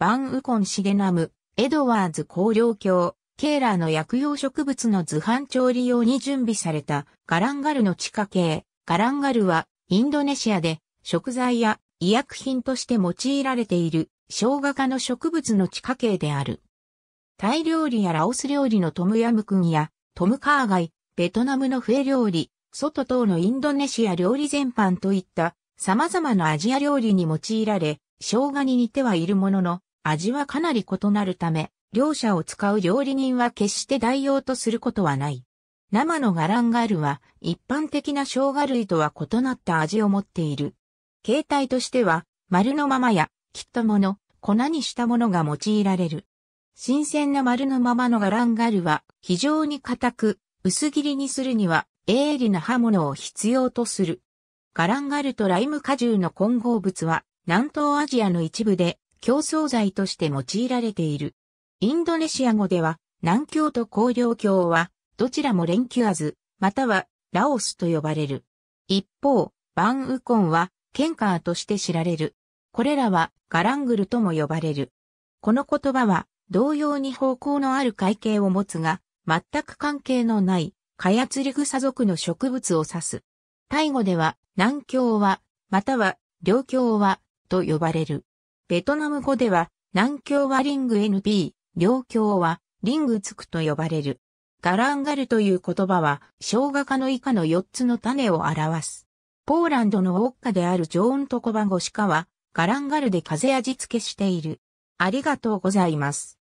バンウコンシゲナム、エドワーズ香料鏡、ケーラーの薬用植物の図版調理用に準備されたガランガルの地下系。ガランガルはインドネシアで食材や医薬品として用いられている生姜科の植物の地下系である。タイ料理やラオス料理のトムヤムクンやトムカーガイ、ベトナムのフエ料理、外等のインドネシア料理全般といった様々なアジア料理に用いられ、生姜に似てはいるものの、味はかなり異なるため、両者を使う料理人は決して代用とすることはない。生のガランガルは一般的な生姜類とは異なった味を持っている。形態としては丸のままや切ったもの、粉にしたものが用いられる。新鮮な丸のままのガランガルは非常に硬く、薄切りにするには鋭利な刃物を必要とする。ガランガルとライム果汁の混合物は南東アジアの一部で競争剤として用いられている。インドネシア語では、南京と高領京は、どちらも連休アズ、または、ラオスと呼ばれる。一方、バンウコンは、ケンカーとして知られる。これらは、ガラングルとも呼ばれる。この言葉は、同様に方向のある会計を持つが、全く関係のない、カヤツリグサ族の植物を指す。タイ語では、南京は、または、領京は、と呼ばれる。ベトナム語では、南京はリング NP、両京はリングつくと呼ばれる。ガランガルという言葉は、生姜科の以下の4つの種を表す。ポーランドのウォッカであるジョーントコバゴシカは、ガランガルで風味付けしている。ありがとうございます。